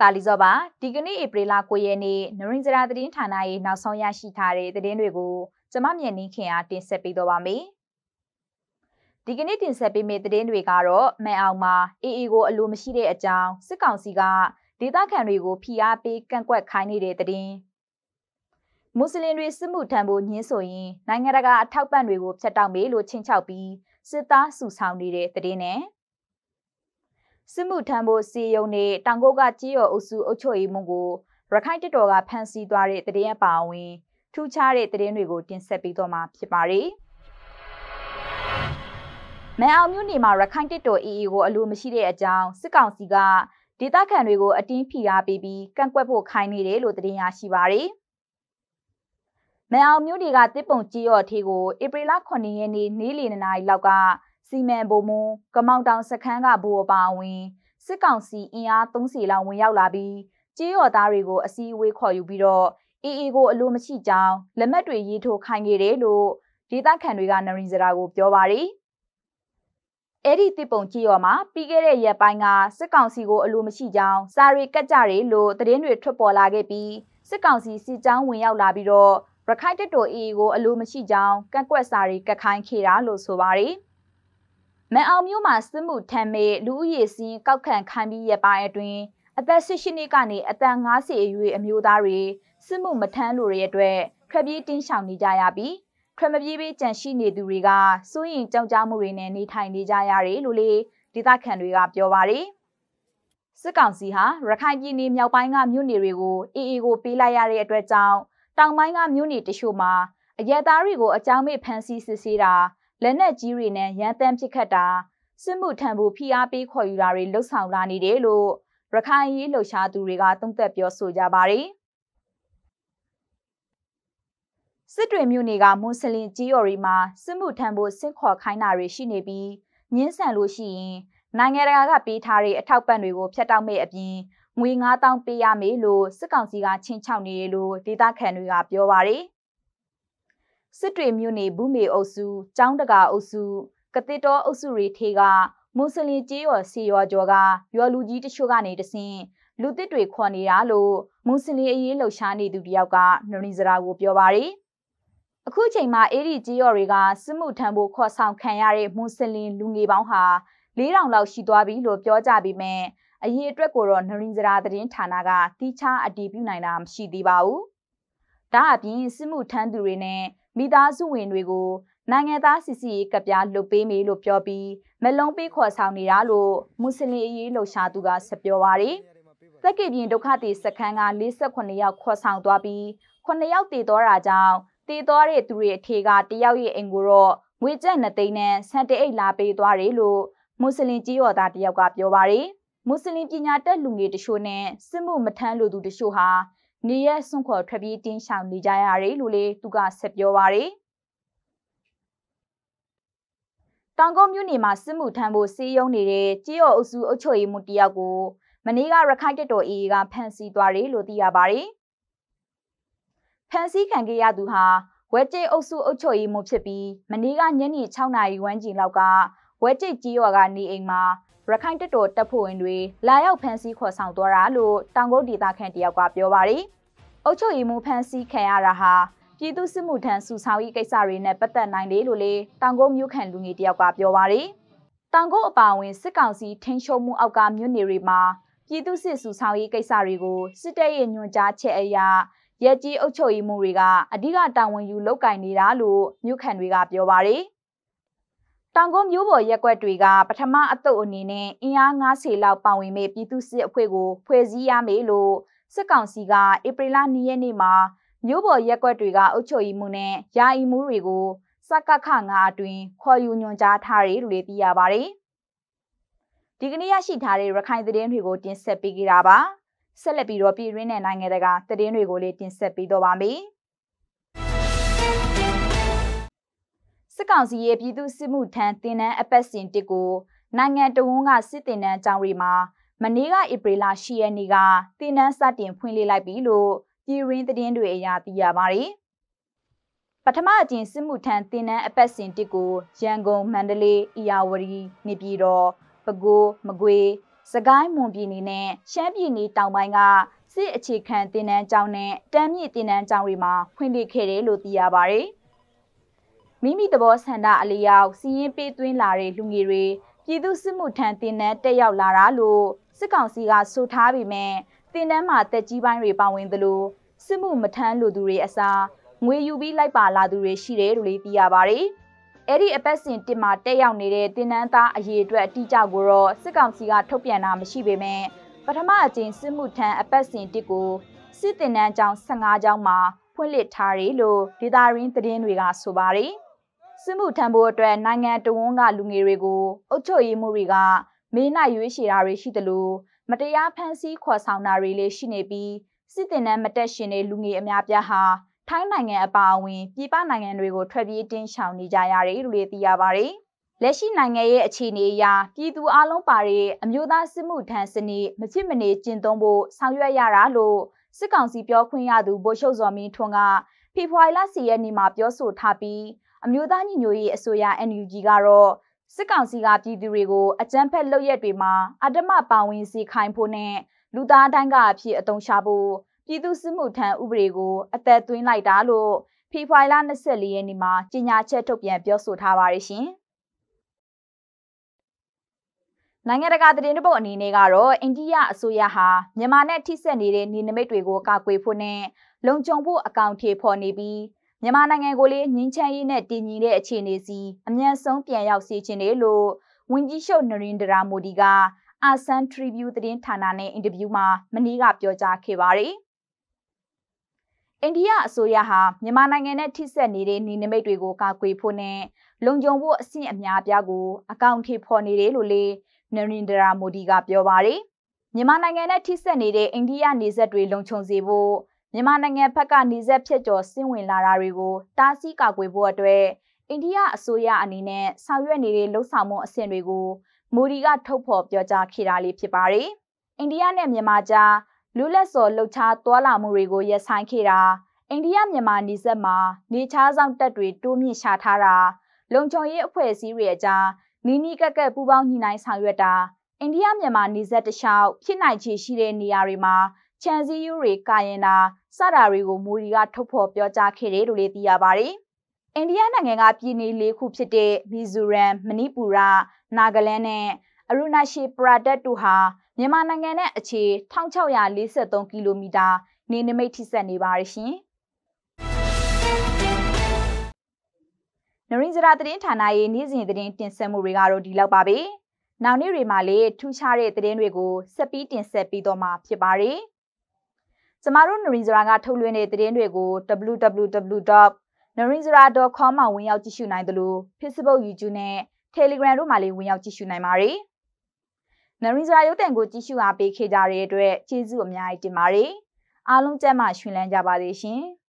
တာလီဇောပါဒီကနေ့ဧပြီလ9ရက်နေ့နရင်းစရာသတင်းဌာနရဲ့နောက်ဆုံးရရှိထားတဲ့သတင်းတွေကိုကျမမြန်နင်းခင်အားတင်ဆက်ပေးတော့ပါမယ်။ဒီကနေ့တင်ဆက်ပေးမယ့်သတင်းတွေကတော့မန်အောင်မှာအေအေကိုအလိုမရှိတဲ့အကြောင်းစစ်ကောင်စီကဒေသခံတွေကိုဖိအားပေးကန့်ကွက်ခိုင်းနေတဲ့သတင်းမွတ်စလင်တွေစစ်မှုထမ်းဖို့ညှင်းဆိုရင်နိုင်ငံတကာအထောက်ပံ့တွေကိုဖျက်တောက်ပေးလို့ချင်းချောက်ပြီးစစ်သားစုဆောင်နေတဲ့သတင်းနဲ့စစ်မှုထမ်းဖို့စီယုံနေတောင်ကုတ်ကကြီးရော်အုပ်စုအုပ်ချုပ်ရေးမှုကိုရခိုင်တပ်တော်ကဖမ်းဆီးသွားတဲ့တရင်အပါအဝင်ထူးခြားတဲ့သတင်းတွေကိုတင်ဆက်ပေးတော့မှာဖြစ်ပါတယ်။မန်အောင်မြို့နယ်မှာရခိုင်တပ်တော် AA ကိုအလိုမရှိတဲ့အကြောင်းစစ်ကောင်စီကဒေသခံတွေကိုအတင်းဖိအားပေးပြီးကန့်ကွက်ဖို့ခိုင်းနေတယ်လို့သတင်းရရှိပါတယ်။မန်အောင်မြို့နယ်ကတစ်ပုံကြီးရော်ထေးကိုဧပြီလ9ရက်နေ့နေ့လယ်နာရီလောက်ကစီမံဘုံမွန်ကမောင်တောင်စခန်းကဘူအပါအဝင်စစ်ကောင်စီအင်အား30လောက်ဝင်ရောက်လာပြီးကြေးရော်သားတွေကိုအစည်းအဝေးခေါ်ယူပြီးတော့အေအေကိုအလိုမရှိကြောင်းလက်မှတ်တွေရေးထိုးခိုင်းခဲ့တယ်လို့ဒေသခံတွေကနရင်စရာကိုပြောပါရီအဲ့ဒီတစ်ပုံကြည့်ရမှာပြီးခဲ့တဲ့ရက်ပိုင်းကစစ်ကောင်စီကိုအလိုမရှိကြောင်းစာရီကတ်ကြတယ်လို့သတင်းတွေထွက်ပေါ်လာခဲ့ပြီးစစ်ကောင်စီစစ်ကြောင်းဝင်ရောက်လာပြီးတော့ရခိုင်တပ်တော်အေအေကိုအလိုမရှိကြောင်းကန့်ကွက်စာရီကတ်ခိုင်းခဲ့တာလို့ဆိုပါရီ။မန်အောင်မြို့မှာစစ်မှုထမ်းမဲ့လူဦးရေစင်းကောက်ခံခံပြီးရပိုင်းအတွင်းအသက်18နှစ်ကနေအသက်50အရွယ်အမျိုးသားတွေစစ်မှုမထမ်းလို့ရတဲ့အတွက်ထွက်ပြေးတင်းရှောင်နေကြရပြီးထွက်မပြေးပေးကြံရှိနေသူတွေကစိုးရင်ကြောက်ကြမှုတွေနဲ့နေထိုင်နေကြရတယ်လို့လေဒေသခံတွေကပြောပါတယ်စစ်ကောင်စီဟာရခိုင်ပြည်နယ်မြောက်ပိုင်းကမြို့နယ်တွေကိုအေအေကိုပေးလိုက်ရတဲ့အတွက်ကြောင့်တောင်ပိုင်းကမြို့နယ်တချို့မှာအရဲသားတွေကိုအကြောင်းမဲ့ဖမ်းဆီးစစ်ဆေးတာလက်နက်ကြီးတွေနဲ့ရန်တမ်းပစ်ခတ်တာစစ်မှုထံဖို့ဖိအားပေးခေါ်ယူတာတွေလှုပ်ဆောင်လာနေတယ်လို့ရခိုင်ရေးလှုပ်ရှားသူတွေကသုံးသပ်ပြောဆိုကြပါတယ်စစ်တွေမြို့နယ်ကမွန်စလင်ကြီးရော်ရီမှာစစ်မှုထမ်းဖို့ဆင့်ခေါ်ခိုင်းတာတွေရှိနေပြီးငင်းဆန်လို့ရှိရင်နိုင်ငံတကာကပေးထားတဲ့အထောက်ပံ့တွေကိုဖျက်တောက်မဲ့အပြင်ငွေ9000ပေးရမယ်လို့စစ်ကောင်စီကချင်းချောက်နေတယ်လို့ဒေသခံတွေကပြောပါတယ်။စစ်တွေမြို့နယ်ဘူးမေအုပ်စု၊ကျောင်းတကာအုပ်စု၊ကတိတော်အုပ်စုတွေထေကမွန်စလင်ကျေးရွာစီရွာကျော်ကရွာလူကြီးတချို့ကနေတဆင်လူသစ်တွေခေါ်နေတာလို့မွန်စလင်အရေးလှုပ်ရှားနေသူတယောက်ကနရီစရာကိုပြောပါရယ်အခုချိန်မှာအေဒီကြီးရော်တွေကစစ်မှုထမ်းဖို့ခေါ်ဆောင်ခံရတဲ့မွန်စလင်လူငယ်ပေါင်းဟာ4000လောက်ရှိသွားပြီလို့ပြောကြပြီးမြဲအရေးအတွက်ကိုတော့နရင်စရာသတင်းဌာနကတိချအတည်ပြုနိုင်တာမရှိသေးပါဘူး။ဒါအပြင်စစ်မှုထမ်းသူတွေနဲ့မိသားစုဝင်တွေကိုနိုင်ငံသားစစ်စီကပြားလွတ်ပေးမေလို့ပြောပြီးမလုံးပေးခေါ်ဆောင်နေတာလို့မွတ်စလင်အရေးလှုပ်ရှားသူကဆက်ပြောပါရယ်။သက်ကေပြင်းဒုက္ခတိစခန်းက48ယောက်ခေါ်ဆောင်သွားပြီး9ယောက်တည်သွားတာကြောင့်တည်သွားတဲ့သူတွေအထေကတယောက်ရဲ့အိမ်ကိုတော့ငွေကျပ်2သိန်းနဲ့ဆန်တိအိတ်လာပေးသွားတယ်လို့မွတ်စလင်ကြီးရော်သားတယောက်ကပြောပါရယ်။မွတ်စလင်ပညာတတ်လူငယ်တချို့နဲ့စစ်မှုမထမ်းလိုသူတချို့ဟာနေရစွန့်ခေါ်ထွက်ပြေးတင်းရှောင်နေကြရတယ်လို့လည်းသူကဆက်ပြောပါရယ်တောင်ကုန်းမြို့နယ်မှာစစ်မှုထမ်းဖို့စီးရုံနေတဲ့ကြေးရော်အုပ်စုအုပ်ချုပ်ရေးမှူးတယောက်ကိုမနေ့ကရခိုင်တပ်တော် AA ကဖမ်းဆီးသွားတယ်လို့သိရပါရယ်ဖမ်းဆီးခံခဲ့ရသူဟာဝက်ကျိတ်အုပ်စုအုပ်ချုပ်ရေးမှူးဖြစ်ပြီးမနေ့ကညနေ6နာရီဝန်းကျင်လောက်ကဝက်ကျိတ်ကြီးရွာကနေအိမ်မှာရခိုင်တပ်တော်တပ်ဖွဲ့ဝင်တွေလာရောက်ဖမ်းဆီးခေါ်ဆောင်သွားတာလို့တောင်ကုတ်ဒေသခံတယောက်ကပြောပါရီအုပ်ချုပ်ရေးမှူးဖမ်းဆီးခံရတာဟာပြည်သူစစ်မှုထမ်းစုဆောင်ရေးကိစ္စတွေနဲ့ပတ်သက်နိုင်တယ်လို့လေတောင်ကုတ်မြို့ခံလူငယ်တယောက်ကပြောပါရီတောင်ကုတ်အပါအဝင်စစ်ကောင်စီထိန်းချုပ်မှုအောက်ကမြို့နယ်တွေမှာပြည်သူစစ်စုဆောင်ရေးကိစ္စတွေကိုစစ်တပ်ရဲ့ညွှန်ကြားချက်အရရဲကြီးအုပ်ချုပ်ရေးမှူးတွေကအဓိကတာဝန်ယူလုပ်ကိုင်နေတာလို့မြို့ခံတွေကပြောပါရီ။တောင်ကုန်းမျိုးပေါ်ရက်ွက်တွေကပထမအတုပ်အနေနဲ့အင်အား90လောက်ပါဝင်မဲ့ပြည်သူစစ်အဖွဲ့ကိုဖွဲ့စည်းရမယ်လို့စစ်ကောင်စီကဧပြီလ2ရက်နေ့မှာမျိုးပေါ်ရက်ွက်တွေကအုပ်ချုပ်ရေးမှုနဲ့ယာယီမှုတွေကို စကခငါအတွင်ခေါ်ယူညွှန်ကြားထားတယ်လို့လည်းသိရပါတယ်။ဒီကနေ့ရရှိထားတဲ့ရခိုင်သတင်းတွေကိုတင်ဆက်ပေးကြတာပါ။ဆက်လက်ပြီးတော့ပြည်တွင်းနဲ့နိုင်ငံတကာသတင်းတွေကိုလည်းတင်ဆက်ပေးတော့ပါမယ်။စစ်ကောင်စီရဲ့ပြည်သူစစ်မှုထမ်းတင်နန်းအပတ်စဉ်တစ်ကိုနိုင်ငံတော်ဝန်ကစစ်တင်နန်းကြောင်းတွေမှာမနေ့ကဧပြီလ10ရက်နေ့ကတင်နန်းစတင်ဖွင့်လှစ်လိုက်ပြီလို့ပြည်ရင်းသတင်းတွေအရသိရပါတယ်။ပထမအကြိမ်စစ်မှုထမ်းတင်နန်းအပတ်စဉ်တစ်ကိုရန်ကုန်မန္တလေး၊အရာဝတီ၊နေပြည်တော်၊ပဲခူး၊မကွေး၊စကိုင်းမွန်ပြည်နယ်နဲ့ရှမ်းပြည်နယ်တောင်ပိုင်းကစစ်အခြေခံတင်နန်းကြောင်းနဲ့တမ်းမြစ်တင်နန်းကြောင်းတွေမှာဖွင့်လှစ်ခဲ့တယ်လို့သိရပါတယ်။မိမိသဘောဆန္ဒအလျောက်စီရင်ပေးသွင်းလာတဲ့လူငယ်တွေပြည်သူစစ်မှုထမ်းတင်နန်းတက်ရောက်လာတာလို့စစ်ကောင်စီကဆိုထားပေမဲ့တင်နန်းမှာတက်ကြီးပိုင်းတွေပါဝင်သလိုစစ်မှုမထမ်းလိုသူတွေအစားငွေယူပြီးလိုက်ပါလာသူတွေရှိတယ်လို့လည်းသိရပါတယ်။အဲ့ဒီအပတ်စဉ်တင်မှာတက်ရောက်နေတဲ့တင်နန်းသားအရေအတွက်အတိအကျကိုတော့စစ်ကောင်စီကထုတ်ပြန်တာမရှိပေမဲ့ပထမအကြိမ်စစ်မှုထမ်းအပတ်စဉ်တစ်ကိုစစ်တင်နန်းကြောင်း15ကြောင်းမှာဖွင့်လှစ်ထားတယ်လို့ဒေတာရင်းသတင်းတွေကဆိုပါတယ်။စစ်မှုထမ်းဖို့အတွက်နိုင်ငံတဝန်ကလူငယ်တွေကိုအုပ်ချုပ်ရေးမှုတွေက မေးနိုင်ရွေးရှည်တာတွေရှိသလိုမတရားဖမ်းဆီးခေါ်ဆောင်တာတွေလည်းရှိနေပြီးစစ်တင်နှံမတက်ရှင်တဲ့လူငယ်အများပြားဟာထိုင်းနိုင်ငံအပါအဝင်ပြည်ပနိုင်ငံတွေကိုထွက်ပြေးတင်းရှောင်နေကြရတယ်လို့လည်းသိရပါတယ်။လက်ရှိနိုင်ငံရဲ့အခြေအနေအရပြည်သူအလုံးပါတဲ့အမျိုးသားစစ်မှုထမ်းစနစ်မဖြစ်မနေကျင့်သုံးဖို့ဆောင်ရွက်ရတာလို့စစ်ကောင်စီပြောခွင့်ရသူဗိုလ်ချုပ်စော်မင်းထွန်းကဖေဖော်ဝါရီလ10ရက်နေ့မှာပြောဆိုထားပြီးအမျိုးသားညီညွတ်ရေးအစိုးရ NUG ကတော့စစ်ကောင်စီကပြည်သူတွေကိုအကြမ်းဖက်လုပ်ရက်တွေမှာအတ္တမပါဝင်စေခိုင်းဖို့နဲ့လူသားတိုင်းကအဖြစ်အသုံးချဖို့ပြည်သူစစ်မှုထမ်းဥပဒေကို အသက်သွင်းလိုက်တာလို့ဖေဖော်ဝါရီလ24ရက်နေ့မှာကြေညာချက်ထုတ်ပြန်ပြောဆိုထားပါတယ်ရှင်။နိုင်ငံတကာသတင်းတပုတ်အနေနဲ့ကတော့အိန္ဒိယအစိုးရဟာမြန်မာနဲ့ထိစပ်နေတဲ့နေနမိတ်တွေကိုကာကွယ်ဖို့နဲ့လုံခြုံဖို့အကောင့်ထေဖော်နေပြီးမြန်မာနိုင်ငံကိုလည်းငင်းချမ်းရေးနဲ့တည်ညီတဲ့အခြေအနေစီအမြန်ဆုံးပြန်ရောက်စေချင်တယ်လို့ဝန်ကြီးချုပ်နရင်ဒရာမိုဒီကအာဆန်ထရီဗျူးသတင်းဌာနနဲ့အင်တာဗျူးမှာမနေ့ကပြောကြားခဲ့ပါတယ်။အိန္ဒိယအစိုးရဟာမြန်မာနိုင်ငံနဲ့ထိစပ်နေတဲ့နေနမိတ်တွေကိုကာကွယ်ဖို့နဲ့လုံခြုံဖို့အဆင့်အများပြားကိုအကောင့်ထိဖော်နေတယ်လို့လည်းနရင်ဒရာမိုဒီကပြောပါတယ်။မြန်မာနိုင်ငံနဲ့ထိစပ်နေတဲ့အိန္ဒိယနေဆက်တွေလုံခြုံစေဖို့မြန်မာနိုင်ငံဘက်ကနှိစက်ဖြစ်ကျော်စင်ဝင်လာတာတွေကိုတားဆီးကာကွယ်ဖို့အတွက်အိန္ဒိယအစိုးရအနေနဲ့ဆောင်ရွက်နေတဲ့လှုပ်ဆောင်မှုအဆင့်တွေကိုမူဒီကထုတ်ဖော်ပြောကြားခဲ့တာလေးဖြစ်ပါတယ်။အိန္ဒိယနဲ့မြန်မာကြားလူလက်စော်လှုပ်ရှားသွားလာမှုတွေကိုရပ်ဆိုင်းခဲ့တာအိန္ဒိယမြန်မာနေဆက်မှာနေခြားဆောင်တပ်တွေတိုးမြင့်ရှာထားတာလုံခြုံရေးအဖွဲ့အစည်းတွေအကြားနီးနီးကပ်ကပ်ပူးပေါင်းညှိနှိုင်းဆောင်ရွက်တာအိန္ဒိယမြန်မာနေဆက်တခြားဖြစ်နိုင်ခြေရှိတဲ့နေရာတွေမှာခြံစည်းရိုးတွေကာရင်တာစတာတွေကိုမူရီကထုတ်ဖော်ပြောကြားခဲ့တယ်လို့လည်းသိရပါတယ်။အိန္ဒိယနိုင်ငံကပြည်နယ်၄ခုဖြစ်တဲ့မီဇိုရမ်၊မဏိပူရ၊နာဂလန်နဲ့အရုဏာရှီပရာဒတ်တို့ဟာမြန်မာနိုင်ငံနဲ့အခြေ1643ကီလိုမီတာနေနိမိတ်ထိဆက်နေပါတယ်ရှင်။နရင်းစရာသတင်းဌာနရဲ့နေ့စဉ်သတင်းတင်ဆက်မှုတွေကတော့ဒီလောက်ပါပဲ။နောက်နေ့တွေမှာလည်းထူးခြားတဲ့သတင်းတွေကိုဆက်ပြီးတင်ဆက်ပေးတော့မှာဖြစ်ပါတယ်။ကျမတို့ Narizora ကထုတ်လွှင့်တဲ့သတင်းတွေကို www.narizora.com မှာဝင်ရောက်ကြည့်ရှုနိုင်သလို Facebook, YouTube နဲ့ Telegram တို့မှာလည်းဝင်ရောက်ကြည့်ရှုနိုင်ပါတယ်။ Narizora ရုပ်သံကိုကြည့်ရှုအားပေးခဲ့ကြတဲ့အတွက်ကျေးဇူးအများကြီးတင်ပါတယ်။အားလုံးကျန်းမာရှင်လန်းကြပါစေရှင်။